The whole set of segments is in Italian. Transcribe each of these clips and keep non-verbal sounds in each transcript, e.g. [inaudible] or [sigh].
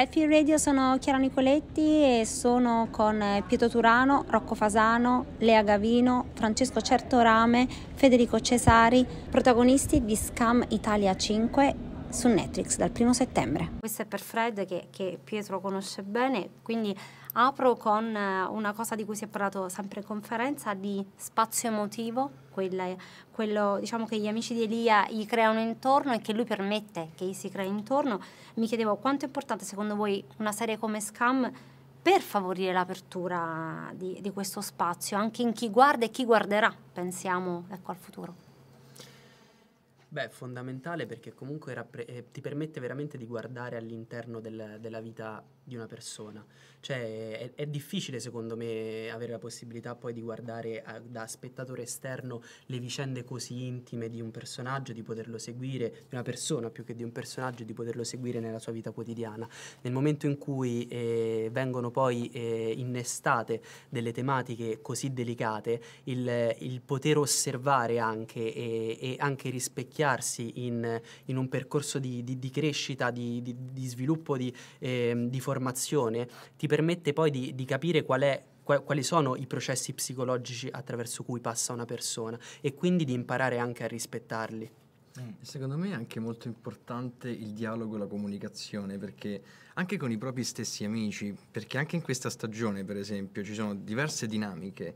Preppy Radio sono Chiara Nicoletti e sono con Pietro Turano, Rocco Fasano, Lea Gavino, Francesco Certorame, Federico Cesari, protagonisti di Scam Italia 5 su Netflix dal primo settembre. Questo è per Fred che, che Pietro conosce bene, quindi Apro con eh, una cosa di cui si è parlato sempre in conferenza, di spazio emotivo, quella, quello diciamo, che gli amici di Elia gli creano intorno e che lui permette che gli si crei intorno. Mi chiedevo quanto è importante secondo voi una serie come Scam per favorire l'apertura di, di questo spazio, anche in chi guarda e chi guarderà, pensiamo ecco, al futuro. Beh, fondamentale perché comunque rappre- eh, ti permette veramente di guardare all'interno del, della vita di una persona. Cioè, è, è, difficile secondo me avere la possibilità poi di guardare a, eh, da spettatore esterno le vicende così intime di un personaggio, di poterlo seguire, di una persona più che di un personaggio, di poterlo seguire nella sua vita quotidiana. Nel momento in cui eh, vengono poi eh, innestate delle tematiche così delicate, il, il poter osservare anche e, e anche rispecchiare rispecchiarsi in, in un percorso di, di, di crescita, di, di sviluppo, eh, di, formazione, ti permette poi di capire qual è quali sono i processi psicologici attraverso cui passa una persona e quindi di imparare anche a rispettarli. Mm, secondo me è anche molto importante il dialogo e la comunicazione, perché anche con i propri stessi amici, perché anche in questa stagione, per esempio, ci sono diverse dinamiche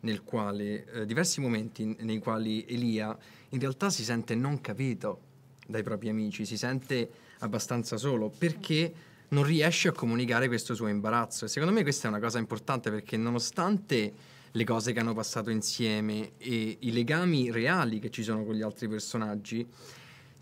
nel quale, eh, diversi momenti nei quali Elia in realtà si sente non capito dai propri amici, si sente abbastanza solo perché non riesce a comunicare questo suo imbarazzo. E secondo me questa è una cosa importante perché nonostante le cose che hanno passato insieme e i legami reali che ci sono con gli altri personaggi,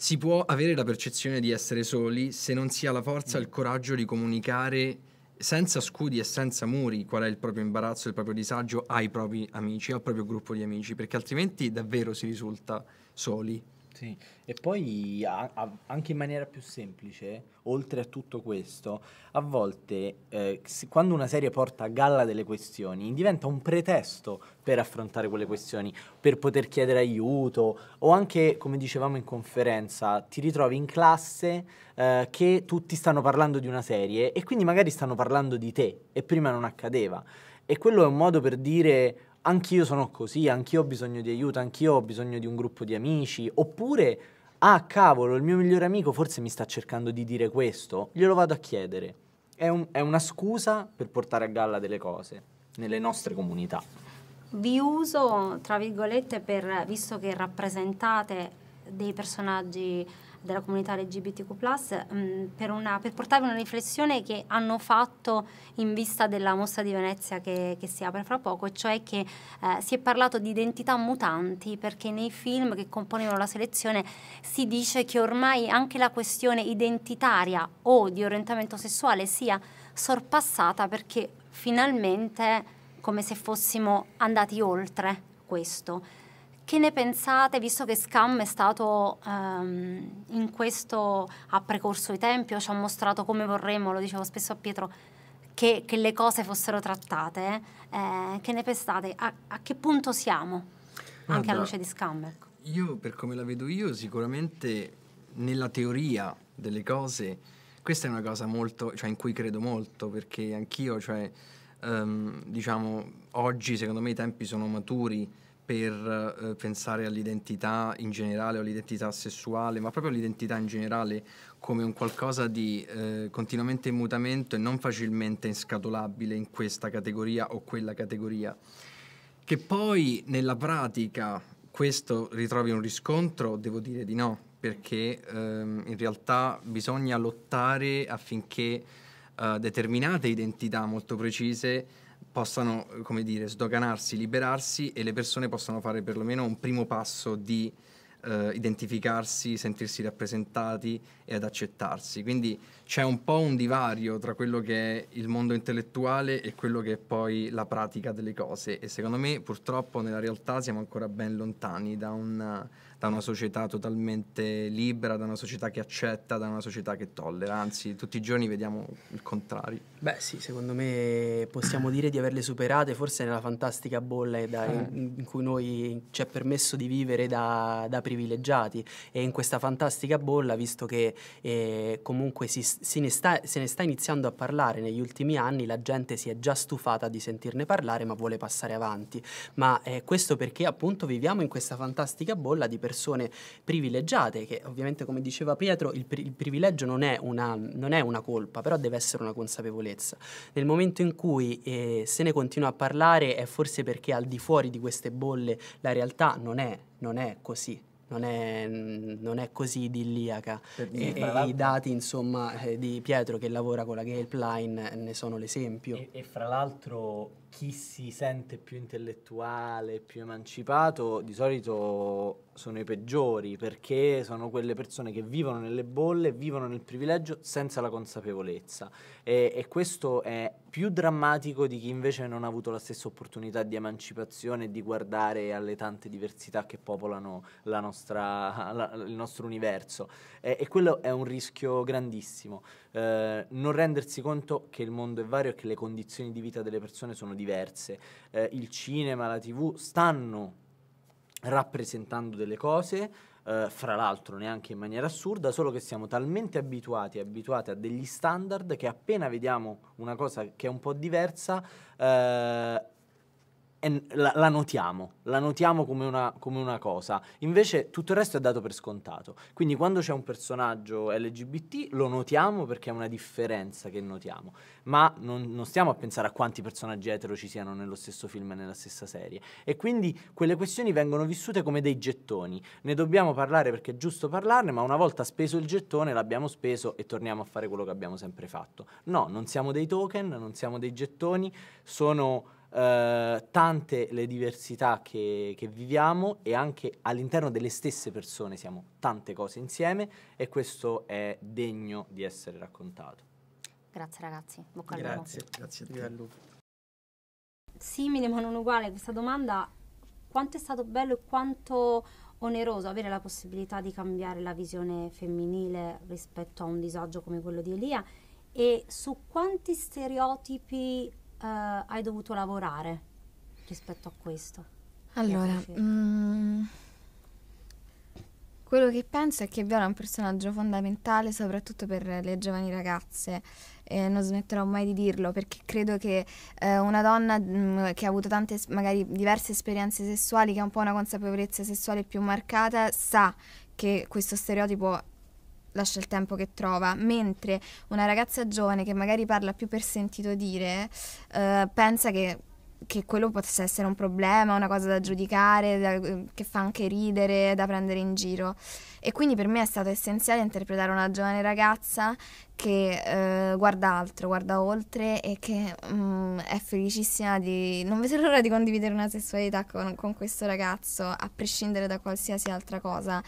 si può avere la percezione di essere soli se non si ha la forza e il coraggio di comunicare senza scudi e senza muri qual è il proprio imbarazzo, il proprio disagio ai propri amici, al proprio gruppo di amici, perché altrimenti davvero si risulta soli. Sì. E poi a, a, anche in maniera più semplice, oltre a tutto questo, a volte eh, quando una serie porta a galla delle questioni diventa un pretesto per affrontare quelle questioni, per poter chiedere aiuto o anche, come dicevamo in conferenza, ti ritrovi in classe eh, che tutti stanno parlando di una serie e quindi magari stanno parlando di te e prima non accadeva. E quello è un modo per dire anch'io sono così, anch'io ho bisogno di aiuto, anch'io ho bisogno di un gruppo di amici, oppure ah cavolo, il mio migliore amico forse mi sta cercando di dire questo, glielo vado a chiedere. È, un, è una scusa per portare a galla delle cose nelle nostre comunità. Vi uso, tra virgolette, per, visto che rappresentate dei personaggi della comunità LGBTQ+, mh, mm, per, una, per portarvi una riflessione che hanno fatto in vista della mostra di Venezia che, che si apre fra poco, e cioè che eh, si è parlato di identità mutanti perché nei film che componevano la selezione si dice che ormai anche la questione identitaria o di orientamento sessuale sia sorpassata perché finalmente come se fossimo andati oltre questo. Che ne pensate, visto che Scam è stato um, in questo ha precorso i tempi, o ci ha mostrato come vorremmo, lo dicevo spesso a Pietro, che, che le cose fossero trattate, eh, che ne pensate? A, a che punto siamo? Guarda, Anche alla luce di Scam. Ecco. Io, per come la vedo io, sicuramente nella teoria delle cose, questa è una cosa molto, cioè, in cui credo molto, perché anch'io, cioè, um, diciamo, oggi secondo me i tempi sono maturi per eh, pensare all'identità in generale o all'identità sessuale, ma proprio all'identità in generale come un qualcosa di eh, continuamente in mutamento e non facilmente inscatolabile in questa categoria o quella categoria. Che poi nella pratica questo ritrovi un riscontro, devo dire di no, perché ehm, in realtà bisogna lottare affinché eh, determinate identità molto precise possano, eh, come dire, sdoganarsi, liberarsi e le persone possano fare perlomeno un primo passo di eh, identificarsi, sentirsi rappresentati, e ad accettarsi. Quindi c'è un po' un divario tra quello che è il mondo intellettuale e quello che è poi la pratica delle cose e secondo me purtroppo nella realtà siamo ancora ben lontani da una, da una società totalmente libera, da una società che accetta, da una società che tollera, anzi tutti i giorni vediamo il contrario. Beh sì, secondo me possiamo dire di averle superate forse nella fantastica bolla da, in, eh. in, cui noi ci è permesso di vivere da, da privilegiati e in questa fantastica bolla, visto che e comunque si, se, ne sta, se ne sta iniziando a parlare negli ultimi anni, la gente si è già stufata di sentirne parlare ma vuole passare avanti. Ma eh, questo perché appunto viviamo in questa fantastica bolla di persone privilegiate che ovviamente come diceva Pietro il, pri- il privilegio non è, una, non è, una, colpa, però deve essere una consapevolezza. Nel momento in cui eh, se ne continua a parlare è forse perché al di fuori di queste bolle la realtà non è, non è così non è, non è così idilliaca. Eh, e, e i dati insomma, eh, di Pietro che lavora con la Gale Line eh, ne sono l'esempio. E, e fra l'altro chi si sente più intellettuale, più emancipato, di solito sono i peggiori perché sono quelle persone che vivono nelle bolle, vivono nel privilegio senza la consapevolezza e, e questo è più drammatico di chi invece non ha avuto la stessa opportunità di emancipazione e di guardare alle tante diversità che popolano la nostra, la, il nostro universo e, e, quello è un rischio grandissimo, eh, non rendersi conto che il mondo è vario e che le condizioni di vita delle persone sono diverse. Eh, il cinema, la tv stanno rappresentando delle cose, eh, fra l'altro neanche in maniera assurda, solo che siamo talmente abituati, abituati a degli standard che appena vediamo una cosa che è un po' diversa, eh, la, la, notiamo, la notiamo come una, come una, cosa. Invece tutto il resto è dato per scontato. Quindi quando c'è un personaggio LGBT lo notiamo perché è una differenza che notiamo. Ma non, non stiamo a pensare a quanti personaggi etero ci siano nello stesso film e nella stessa serie. E quindi quelle questioni vengono vissute come dei gettoni. Ne dobbiamo parlare perché è giusto parlarne, ma una volta speso il gettone l'abbiamo speso e torniamo a fare quello che abbiamo sempre fatto. No, non siamo dei token, non siamo dei gettoni, sono eh, tante le diversità che, che, viviamo e anche all'interno delle stesse persone siamo tante cose insieme e questo è degno di essere raccontato. Grazie ragazzi, bocca al lupo. Grazie, grazie a te. Simile ma non uguale questa domanda, quanto è stato bello e quanto oneroso avere la possibilità di cambiare la visione femminile rispetto a un disagio come quello di Elia e su quanti stereotipi eh, hai dovuto lavorare rispetto a questo? Allora, mm, quello che penso è che Viola è un personaggio fondamentale soprattutto per le giovani ragazze. Eh, non smetterò mai di dirlo perché credo che eh, una donna mh, mm, che ha avuto tante magari diverse esperienze sessuali che ha un po' una consapevolezza sessuale più marcata sa che questo stereotipo lascia il tempo che trova, mentre una ragazza giovane che magari parla più per sentito dire eh, pensa che, che, quello possa essere un problema, una cosa da giudicare, da, che fa anche ridere, da prendere in giro. E quindi per me è stato essenziale interpretare una giovane ragazza che eh, guarda altro, guarda oltre e che mh, mm, è felicissima di... Non vedo l'ora di condividere una sessualità con, con questo ragazzo, a prescindere da qualsiasi altra cosa.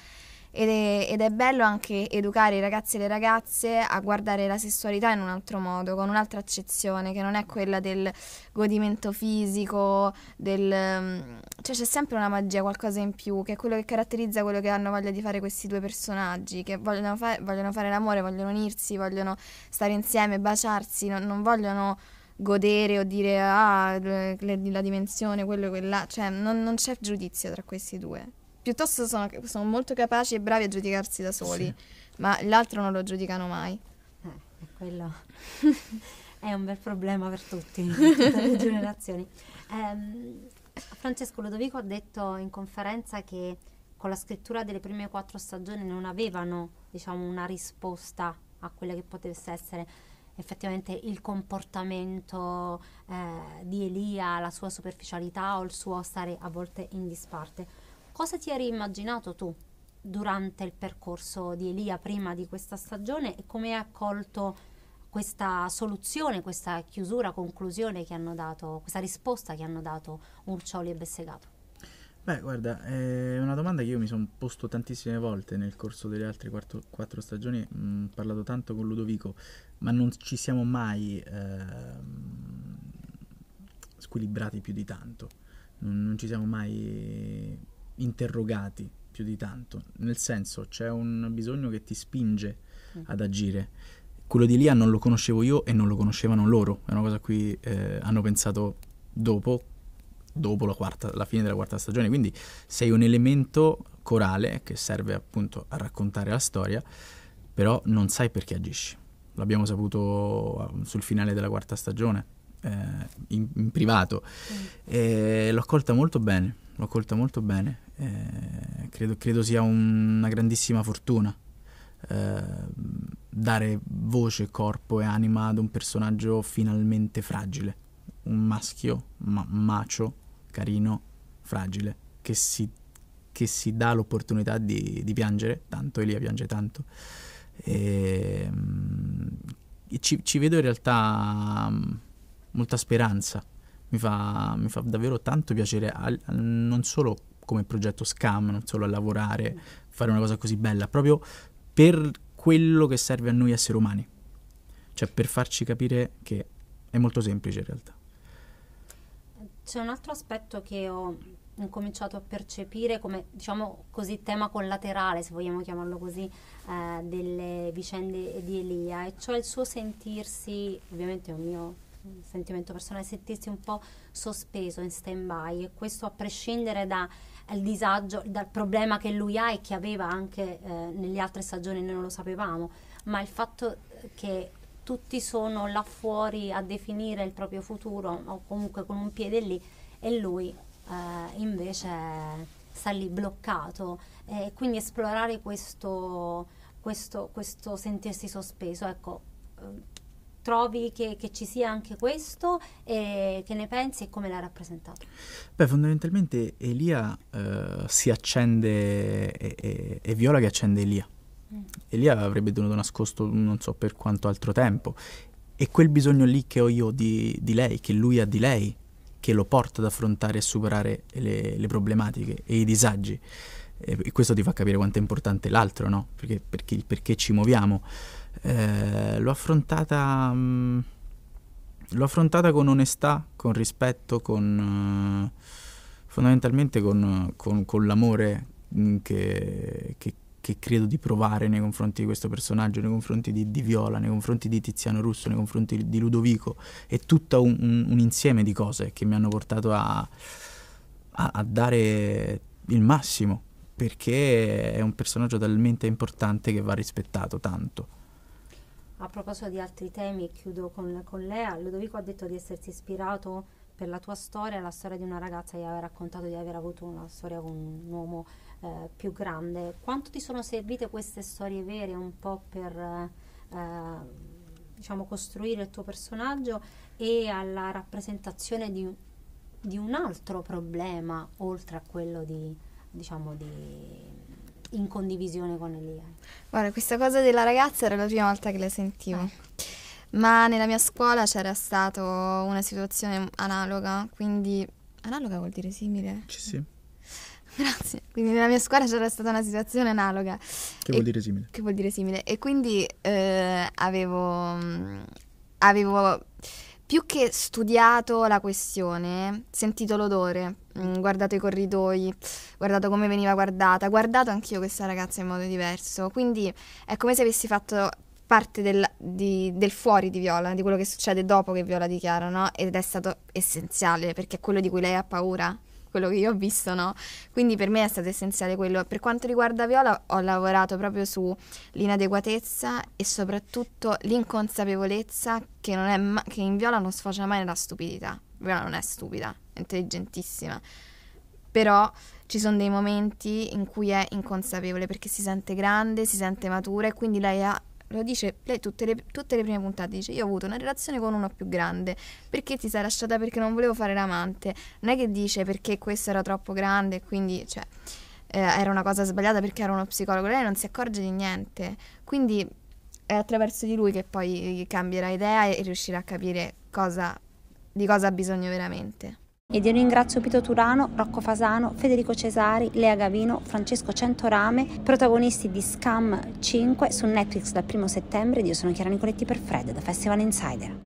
Ed è, ed è, bello anche educare i ragazzi e le ragazze a guardare la sessualità in un altro modo, con un'altra accezione, che non è quella del godimento fisico, del, mm, cioè c'è sempre una magia, qualcosa in più, che è quello che caratterizza quello che hanno voglia di fare questi due personaggi, che vogliono, fa- vogliono fare l'amore, vogliono unirsi, vogliono stare insieme, baciarsi, non, non vogliono godere o dire ah, la dimensione, quello e quella, cioè non, non c'è giudizio tra questi due piuttosto sono, sono, molto capaci e bravi a giudicarsi da soli, sì. ma l'altro non lo giudicano mai. Eh, quello [laughs] è un bel problema per tutti, tutte [laughs] le generazioni. Eh, Francesco Lodovico ha detto in conferenza che con la scrittura delle prime quattro stagioni non avevano diciamo, una risposta a quella che potesse essere effettivamente il comportamento eh, di Elia, la sua superficialità o il suo stare a volte in disparte. Cosa ti eri immaginato tu durante il percorso di Elia prima di questa stagione e come hai accolto questa soluzione, questa chiusura, conclusione che hanno dato, questa risposta che hanno dato Urcioli e Bessegato? Beh, guarda, è una domanda che io mi sono posto tantissime volte nel corso delle altre quarto, quattro stagioni, ho mm, parlato tanto con Ludovico, ma non ci siamo mai eh, squilibrati più di tanto, non, non ci siamo mai interrogati più di tanto, nel senso c'è un bisogno che ti spinge mm. ad agire. Quello di Lia non lo conoscevo io e non lo conoscevano loro, è una cosa a cui eh, hanno pensato dopo, dopo la, quarta, la fine della quarta stagione, quindi sei un elemento corale che serve appunto a raccontare la storia, però non sai perché agisci. L'abbiamo saputo ah, sul finale della quarta stagione eh, in, in, privato. Mm. Eh, l'ho accolta molto bene, l'ho accolta molto bene. Eh, credo, credo, sia una grandissima fortuna eh, dare voce, corpo e anima ad un personaggio finalmente fragile. Un maschio ma- macio, carino, fragile, che si, che si dà l'opportunità di, di, piangere tanto, Elia piange tanto. E, ehm, ci, ci, vedo in realtà molta speranza. Mi fa, mi fa davvero tanto piacere, al, al, non solo come progetto Scam, non solo a lavorare, fare una cosa così bella, proprio per quello che serve a noi esseri umani. Cioè per farci capire che è molto semplice in realtà. C'è un altro aspetto che ho incominciato a percepire come diciamo così tema collaterale, se vogliamo chiamarlo così, eh, delle vicende di Elia, e cioè il suo sentirsi, ovviamente è un mio un sentimento personale, sentirsi un po' sospeso in stand-by e questo a prescindere dal disagio, dal problema che lui ha e che aveva anche eh, nelle altre stagioni, noi non lo sapevamo, ma il fatto eh, che tutti sono là fuori a definire il proprio futuro o comunque con un piede lì e lui eh, invece sta lì bloccato e eh, quindi esplorare questo, questo, questo sentirsi sospeso, ecco, Trovi che, che, ci sia anche questo e che ne pensi e come l'ha rappresentato? Beh, fondamentalmente Elia eh, si accende, e, e, e, Viola che accende Elia. Mm. Elia avrebbe tenuto nascosto non so per quanto altro tempo e quel bisogno lì che ho io di, di, lei, che lui ha di lei, che lo porta ad affrontare e superare le, le problematiche e i disagi. E questo ti fa capire quanto è importante l'altro, no? Perché, perché, perché ci muoviamo. Eh, l'ho affrontata mh, mm, l'ho affrontata con onestà, con rispetto, con eh, fondamentalmente con, con, con l'amore mm, che, che, che, credo di provare nei confronti di questo personaggio, nei confronti di, di, Viola, nei confronti di Tiziano Russo, nei confronti di Ludovico e tutto un, un, un insieme di cose che mi hanno portato a, a, a dare il massimo perché è un personaggio talmente importante che va rispettato tanto. A proposito di altri temi, chiudo con, con Lea, Ludovico ha detto di essersi ispirato per la tua storia la storia di una ragazza che aveva raccontato di aver avuto una storia con un uomo eh, più grande. Quanto ti sono servite queste storie vere un po' per eh, diciamo costruire il tuo personaggio e alla rappresentazione di, di un altro problema oltre a quello di, diciamo, di in condivisione con Elia. Guarda, questa cosa della ragazza era la prima volta che la sentivo. Ah. Ma nella mia scuola c'era stata una situazione analoga, quindi analoga vuol dire simile. Ci sì. Grazie. Quindi nella mia scuola c'era stata una situazione analoga. Che e, vuol dire simile? Che vuol dire simile. E quindi eh, avevo, mm, avevo più che studiato la questione, sentito l'odore, mm, guardato i corridoi, guardato come veniva guardata, guardato anch'io questa ragazza in modo diverso. Quindi è come se avessi fatto parte del, di, del fuori di Viola, di quello che succede dopo che Viola dichiara, no? Ed è stato essenziale perché è quello di cui lei ha paura quello che io ho visto, no? Quindi per me è stato essenziale quello. Per quanto riguarda Viola, ho lavorato proprio sull'inadeguatezza e soprattutto l'inconsapevolezza che, ma- che in Viola non sfocia mai nella stupidità. Viola non è stupida, è intelligentissima. Però ci sono dei momenti in cui è inconsapevole perché si sente grande, si sente matura e quindi lei ha lo dice lei tutte le, tutte le, prime puntate, dice io ho avuto una relazione con uno più grande, perché ti sei lasciata perché non volevo fare l'amante, non è che dice perché questo era troppo grande e quindi cioè, eh, era una cosa sbagliata perché era uno psicologo, lei non si accorge di niente, quindi è attraverso di lui che poi cambierà idea e riuscirà a capire cosa, di cosa ha bisogno veramente. Ed io ringrazio Pito Turano, Rocco Fasano, Federico Cesari, Lea Gavino, Francesco Centorame, protagonisti di Scam 5 su Netflix dal 1 settembre. Ed io sono Chiara Nicoletti per Fred da Festival Insider.